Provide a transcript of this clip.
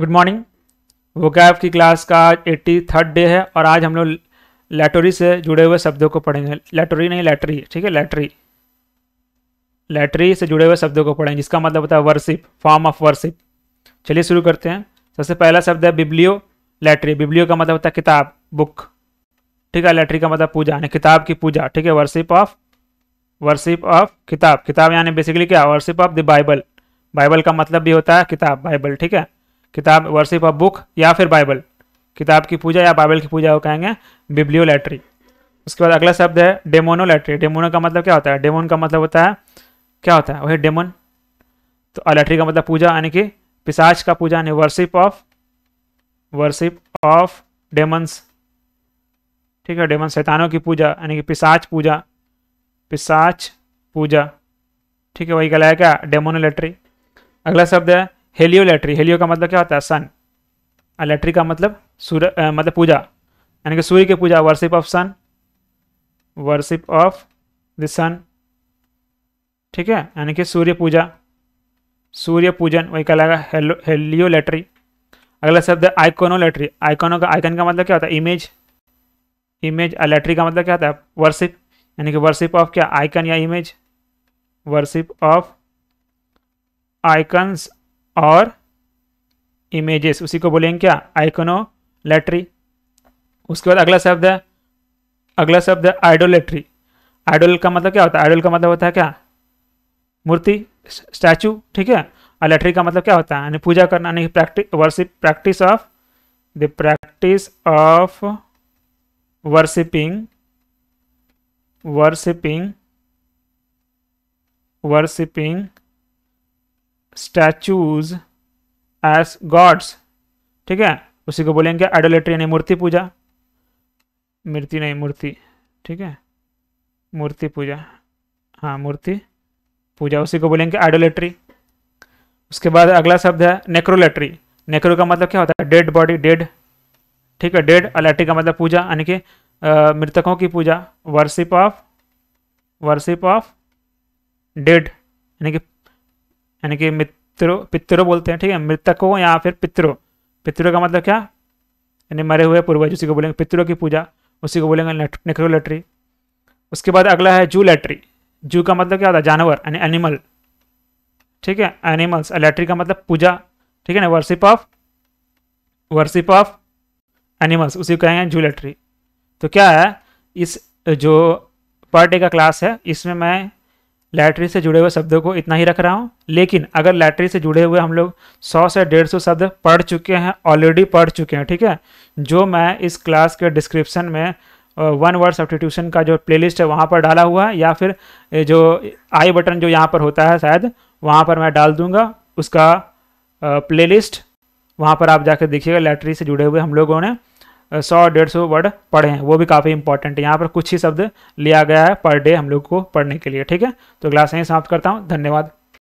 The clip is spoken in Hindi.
गुड मॉर्निंग वो कैब की क्लास का एट्टी थर्ड डे है और आज हम लोग लेटोरी से जुड़े हुए शब्दों को पढ़ेंगे लेटोरी नहीं लेटरी ठीक है लेटरी लेटरी से जुड़े हुए शब्दों को पढ़ेंगे जिसका मतलब होता है वर्शिप फॉर्म ऑफ वर्शिप चलिए शुरू करते हैं सबसे पहला शब्द है बिब्लियो लेटरी बिब्लियो का मतलब होता है किताब बुक ठीक है लेटरी का मतलब पूजा यानी किताब की पूजा ठीक है वर्शिप ऑफ वर्शिप ऑफ किताब किताब यानी बेसिकली क्या worship of the Bible Bible का मतलब भी होता है किताब बाइबल ठीक है किताब वर्सिप ऑफ बुक या फिर बाइबल किताब की पूजा या बाइबल की पूजा वो कहेंगे बिब्लियोलैट्री उसके बाद अगला शब्द है डेमोनोलैट्री डेमोनो का मतलब क्या होता है डेमोन का मतलब होता है क्या होता है वही डेमोन तो अलैट्री का मतलब पूजा यानी कि पिसाच का पूजा यानी worship of worship of demons ठीक है डेमन शैतानों की पूजा यानी कि पिसाच पूजा पिसाच पूजा ठीक है वही कहलाया क्या डेमोनोलेट्री अगला शब्द है हेलियोलेट्री हेलियो का मतलब क्या होता है सन अलेट्री का मतलब सूर्य मतलब पूजा यानी कि सूर्य की पूजा worship of sun worship of the sun ठीक है यानी कि सूर्य पूजा सूर्य पूजन वही कहलाएगा हेलियोलेट्री अगला शब्द है आइकोनोलेट्री आइकोनो का आइकन का मतलब क्या होता है इमेज इमेज अलेट्री का मतलब क्या होता है वर्शिप यानी कि वर्शिप ऑफ क्या आइकन या इमेज वर्शिप ऑफ आइकन्स और इमेजेस उसी को बोलेंगे क्या आइकोनो लेटरी उसके बाद अगला शब्द है अगला शब्द है आइडोलेट्री आइडोल का मतलब क्या होता है आइडोल का मतलब होता है क्या मूर्ति स्टैचू ठीक है और लेट्री का मतलब क्या होता है यानी पूजा करना यानी practice worship practice of the practice of worshipping worshipping worshipping statues as gods ठीक है उसी को बोलेंगे एडोलेट्री यानी मूर्ति पूजा मूर्ति नहीं मूर्ति ठीक है मूर्ति पूजा हाँ मूर्ति पूजा उसी को बोलेंगे एडोलेट्री उसके बाद अगला शब्द है नेक्रोलेट्री नेक्रो का मतलब क्या होता है डेड बॉडी डेड ठीक है डेड अलेट्री का मतलब पूजा यानी कि मृतकों की पूजा worship of worship of dead यानी कि यानी कि मित्रो पितरो बोलते हैं ठीक है मृतकों या फिर पितरों पितरों का मतलब क्या यानी मरे हुए पूर्वज उसी को बोलेंगे पितरों की पूजा उसी को बोलेंगे नेक्रोलेट्री उसके बाद अगला है जू लेट्री जू का मतलब क्या होता है जानवर यानी एनिमल ठीक है एनिमल्स लेटरी का मतलब पूजा ठीक है ना worship of worship of animals उसी को कहेंगे जू लेट्री तो क्या है इस जो पर डे का क्लास है इसमें मैं लैटरी से जुड़े हुए शब्दों को इतना ही रख रहा हूँ लेकिन अगर लैटरी से जुड़े हुए हम लोग 100 से 150 शब्द पढ़ चुके हैं ऑलरेडी पढ़ चुके हैं ठीक है जो मैं इस क्लास के डिस्क्रिप्शन में वन वर्ड सब्सटीट्यूशन का जो प्लेलिस्ट है वहाँ पर डाला हुआ है या फिर जो आई बटन जो यहाँ पर होता है शायद वहाँ पर मैं डाल दूँगा उसका लिस्ट वहाँ पर आप जाकर देखिएगा लैटरी से जुड़े हुए हम लोगों ने सौ डेढ़ सौ वर्ड पढ़े हैं वो भी काफ़ी इंपॉर्टेंट है यहाँ पर कुछ ही शब्द लिया गया है पर डे हम लोग को पढ़ने के लिए ठीक है तो क्लास यहीं समाप्त करता हूँ धन्यवाद